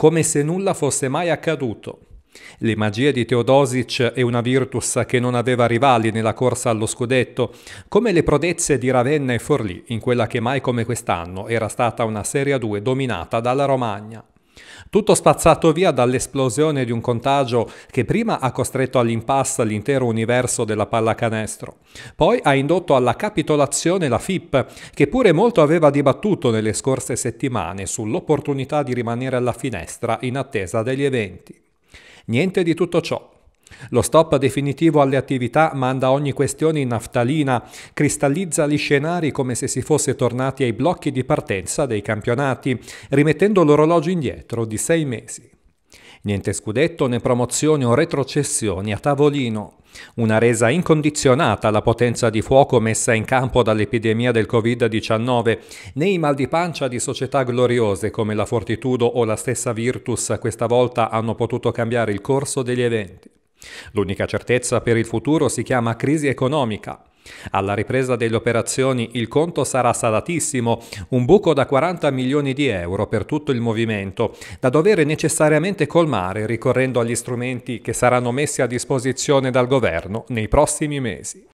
come se nulla fosse mai accaduto. Le magie di Teodosic e una Virtus che non aveva rivali nella corsa allo scudetto, come le prodezze di Ravenna e Forlì in quella che mai come quest'anno era stata una Serie 2 dominata dalla Romagna. Tutto spazzato via dall'esplosione di un contagio che prima ha costretto all'impasse l'intero universo della pallacanestro, poi ha indotto alla capitolazione la FIP, che pure molto aveva dibattuto nelle scorse settimane sull'opportunità di rimanere alla finestra in attesa degli eventi. Niente di tutto ciò. Lo stop definitivo alle attività manda ogni questione in naftalina, cristallizza gli scenari come se si fosse tornati ai blocchi di partenza dei campionati, rimettendo l'orologio indietro di sei mesi. Niente scudetto né promozioni o retrocessioni a tavolino. Una resa incondizionata alla potenza di fuoco messa in campo dall'epidemia del Covid-19, né i mal di pancia di società gloriose come la Fortitudo o la stessa Virtus questa volta hanno potuto cambiare il corso degli eventi. L'unica certezza per il futuro si chiama crisi economica. Alla ripresa delle operazioni il conto sarà salatissimo, un buco da 40 milioni di euro per tutto il movimento, da dover necessariamente colmare ricorrendo agli strumenti che saranno messi a disposizione dal governo nei prossimi mesi.